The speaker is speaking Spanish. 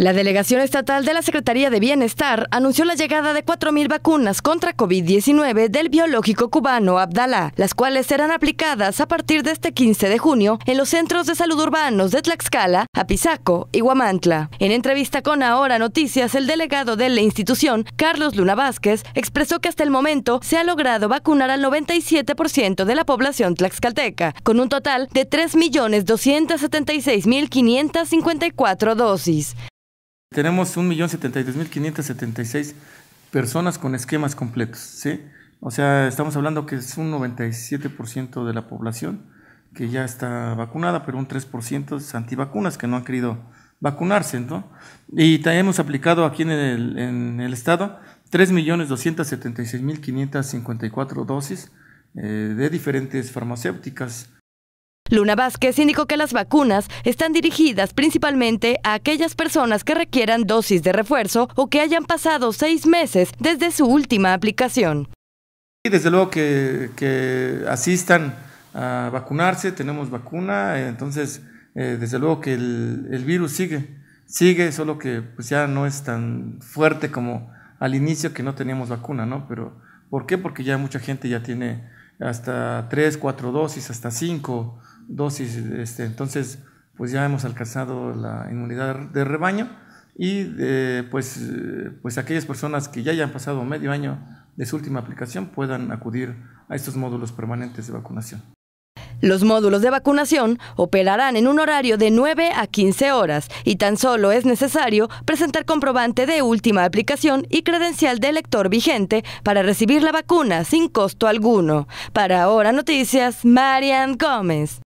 La delegación estatal de la Secretaría de Bienestar anunció la llegada de 4.000 vacunas contra COVID-19 del biológico cubano Abdala, las cuales serán aplicadas a partir de este 15 de junio en los centros de salud urbanos de Tlaxcala, Apizaco y Huamantla. En entrevista con Ahora Noticias, el delegado de la institución, Carlos Luna Vázquez, expresó que hasta el momento se ha logrado vacunar al 97% de la población tlaxcalteca, con un total de 3.276.554 dosis. Tenemos 1.072.576 personas con esquemas completos, ¿sí? O sea, estamos hablando que es un 97% de la población que ya está vacunada, pero un 3% es antivacunas que no han querido vacunarse, ¿no? Y hemos aplicado aquí en el, en el estado 3.276.554 dosis eh, de diferentes farmacéuticas, Luna Vázquez indicó que las vacunas están dirigidas principalmente a aquellas personas que requieran dosis de refuerzo o que hayan pasado seis meses desde su última aplicación. Y desde luego que, asistan a vacunarse, tenemos vacuna, entonces eh, desde luego que el, virus sigue, sigue, solo que pues, ya no es tan fuerte como al inicio que no teníamos vacuna, ¿no? Pero ¿por qué? Porque ya mucha gente ya tiene hasta tres, cuatro dosis, hasta cinco dosis. Este, entonces, pues ya hemos alcanzado la inmunidad de rebaño y eh, pues, pues aquellas personas que ya hayan pasado medio año de su última aplicación puedan acudir a estos módulos permanentes de vacunación. Los módulos de vacunación operarán en un horario de 9 a 15 horas y tan solo es necesario presentar comprobante de última aplicación y credencial de lector vigente para recibir la vacuna sin costo alguno. Para Ahora Noticias, Marian Gómez.